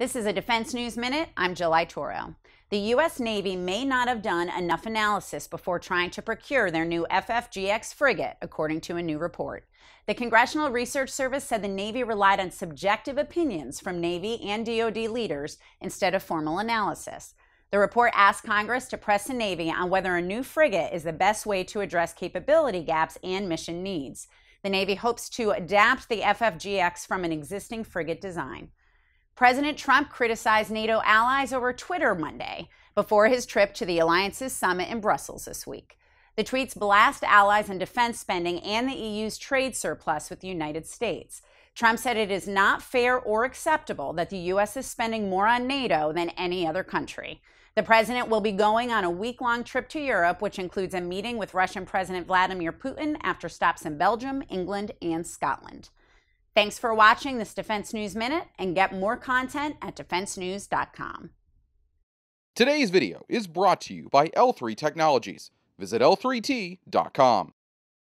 This is a Defense News Minute. I'm Jill Toro. The U.S. Navy may not have done enough analysis before trying to procure their new FFGX frigate, according to a new report. The Congressional Research Service said the Navy relied on subjective opinions from Navy and DoD leaders instead of formal analysis. The report asked Congress to press the Navy on whether a new frigate is the best way to address capability gaps and mission needs. The Navy hopes to adapt the FFGX from an existing frigate design. President Trump criticized NATO allies over Twitter Monday before his trip to the alliance's summit in Brussels this week. The tweets blast allies in defense spending and the EU's trade surplus with the United States. Trump said it is not fair or acceptable that the U.S. is spending more on NATO than any other country. The president will be going on a week long trip to Europe, which includes a meeting with Russian President Vladimir Putin after stops in Belgium, England, and Scotland. Thanks for watching this Defense News Minute and get more content at defensenews.com. Today's video is brought to you by L3 Technologies. Visit L3T.com.